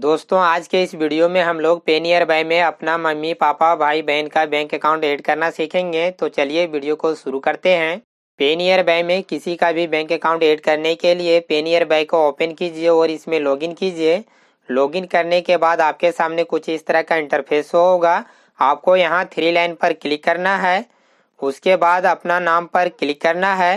दोस्तों आज के इस वीडियो में हम लोग पेनियर बाय में अपना मम्मी पापा भाई बहन का बैंक अकाउंट ऐड करना सीखेंगे तो चलिए वीडियो को शुरू करते हैं पेनियर बाय में किसी का भी बैंक अकाउंट ऐड करने के लिए पेनियर बाय को ओपन कीजिए और इसमें लॉगिन कीजिए लॉगिन करने के बाद आपके सामने कुछ इस तरह का इंटरफेस होगा आपको यहाँ थ्री लाइन पर क्लिक करना है उसके बाद अपना नाम पर क्लिक करना है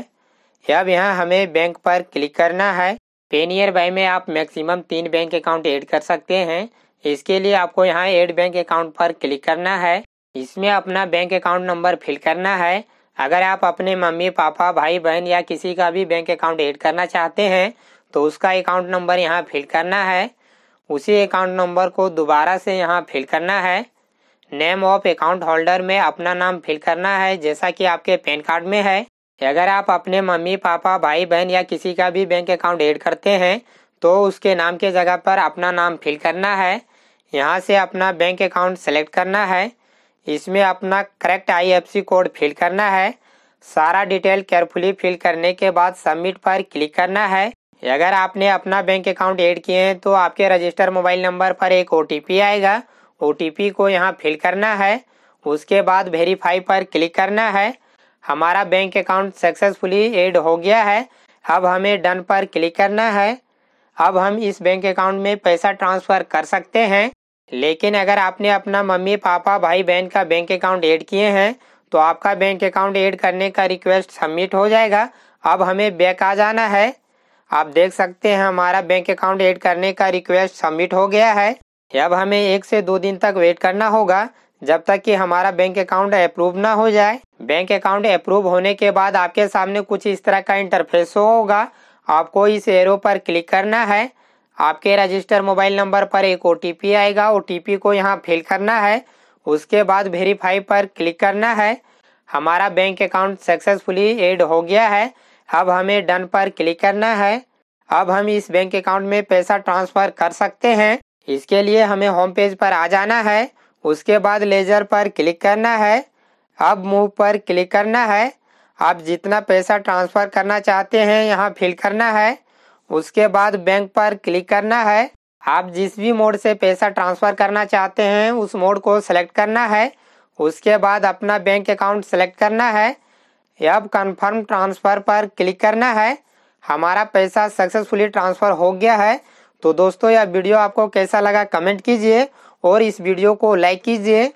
अब यहाँ हमें बैंक पर क्लिक करना है पेनियर बाई में आप मैक्सिमम तीन बैंक अकाउंट ऐड कर सकते हैं इसके लिए आपको यहाँ ऐड बैंक अकाउंट पर क्लिक करना है इसमें अपना बैंक अकाउंट नंबर फिल करना है अगर आप अपने मम्मी पापा भाई बहन या किसी का भी बैंक अकाउंट ऐड करना चाहते हैं तो उसका अकाउंट नंबर यहाँ फिल करना है उसी अकाउंट नंबर को दोबारा से यहाँ फिल करना है नेम ऑफ अकाउंट होल्डर में अपना नाम फिल करना है जैसा कि आपके पैन कार्ड में है अगर आप अपने मम्मी पापा भाई बहन या किसी का भी बैंक अकाउंट ऐड करते हैं तो उसके नाम के जगह पर अपना नाम फिल करना है यहाँ से अपना बैंक अकाउंट सेलेक्ट करना है इसमें अपना करेक्ट आईएफसी कोड फिल करना है सारा डिटेल केयरफुली फिल करने के बाद सबमिट पर क्लिक करना है अगर आपने अपना बैंक अकाउंट ऐड किए हैं तो आपके रजिस्टर मोबाइल नंबर पर एक ओ आएगा ओ को यहाँ फिल करना है उसके बाद वेरीफाई पर क्लिक करना है हमारा बैंक अकाउंट सक्सेसफुली ऐड हो गया है अब हमें डन पर क्लिक करना है अब हम इस बैंक अकाउंट में पैसा ट्रांसफ़र कर सकते हैं लेकिन अगर आपने अपना मम्मी पापा भाई बहन का बैंक अकाउंट ऐड किए हैं तो आपका बैंक अकाउंट ऐड करने का रिक्वेस्ट सबमिट हो जाएगा अब हमें बैक आ जाना है आप देख सकते हैं हमारा बैंक अकाउंट ऐड करने का रिक्वेस्ट सबमिट हो गया है अब हमें एक से दो दिन तक वेट करना होगा जब तक कि हमारा बैंक अकाउंट अप्रूव ना हो जाए बैंक अकाउंट अप्रूव होने के बाद आपके सामने कुछ इस तरह का इंटरफेस होगा आपको इस एरो पर क्लिक करना है आपके रजिस्टर मोबाइल नंबर पर एक ओ आएगा ओ को यहाँ फिल करना है उसके बाद वेरीफाई पर क्लिक करना है हमारा बैंक अकाउंट सक्सेसफुली एड हो गया है अब हमें डन पर क्लिक करना है अब हम इस बैंक अकाउंट में पैसा ट्रांसफर कर सकते हैं इसके लिए हमें होम पेज पर आ जाना है उसके बाद लेजर पर क्लिक करना है अब मूव पर क्लिक करना है आप जितना पैसा ट्रांसफ़र करना चाहते हैं यहाँ फिल करना है उसके बाद बैंक पर क्लिक करना है आप जिस भी मोड से पैसा ट्रांसफ़र करना चाहते हैं उस मोड को सिलेक्ट करना है उसके बाद अपना बैंक अकाउंट सेलेक्ट करना है अब कन्फर्म ट्रांसफ़र पर क्लिक करना है हमारा पैसा सक्सेसफुली ट्रांसफ़र हो गया है तो दोस्तों यह वीडियो आपको कैसा लगा कमेंट कीजिए और इस वीडियो को लाइक कीजिए